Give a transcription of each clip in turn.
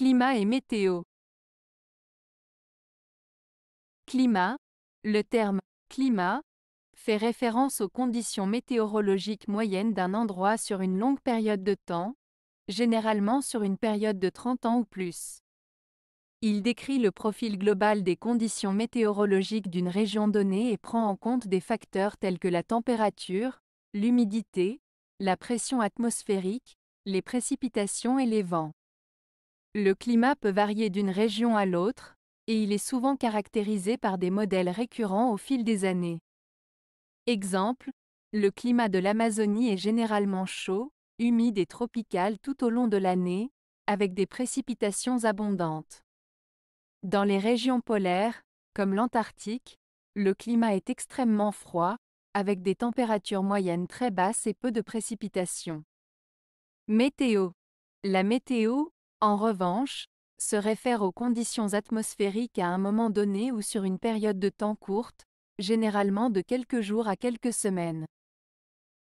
Climat et météo. Climat. Le terme climat fait référence aux conditions météorologiques moyennes d'un endroit sur une longue période de temps, généralement sur une période de 30 ans ou plus. Il décrit le profil global des conditions météorologiques d'une région donnée et prend en compte des facteurs tels que la température, l'humidité, la pression atmosphérique, les précipitations et les vents. Le climat peut varier d'une région à l'autre, et il est souvent caractérisé par des modèles récurrents au fil des années. Exemple, le climat de l'Amazonie est généralement chaud, humide et tropical tout au long de l'année, avec des précipitations abondantes. Dans les régions polaires, comme l'Antarctique, le climat est extrêmement froid, avec des températures moyennes très basses et peu de précipitations. Météo. La météo, en revanche, se réfère aux conditions atmosphériques à un moment donné ou sur une période de temps courte, généralement de quelques jours à quelques semaines.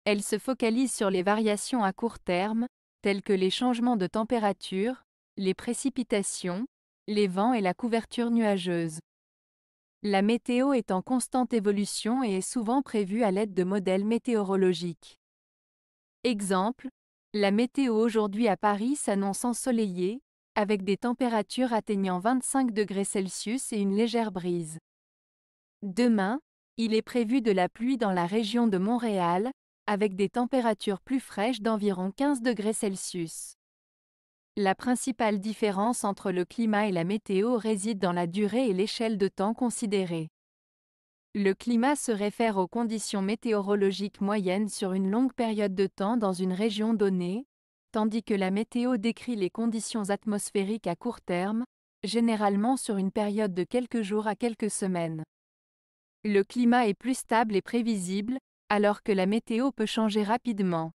Elle se focalise sur les variations à court terme, telles que les changements de température, les précipitations, les vents et la couverture nuageuse. La météo est en constante évolution et est souvent prévue à l'aide de modèles météorologiques. Exemple, la météo aujourd'hui à Paris s'annonce ensoleillée, avec des températures atteignant 25 degrés Celsius et une légère brise. Demain, il est prévu de la pluie dans la région de Montréal, avec des températures plus fraîches d'environ 15 degrés Celsius. La principale différence entre le climat et la météo réside dans la durée et l'échelle de temps considérée. Le climat se réfère aux conditions météorologiques moyennes sur une longue période de temps dans une région donnée, tandis que la météo décrit les conditions atmosphériques à court terme, généralement sur une période de quelques jours à quelques semaines. Le climat est plus stable et prévisible, alors que la météo peut changer rapidement.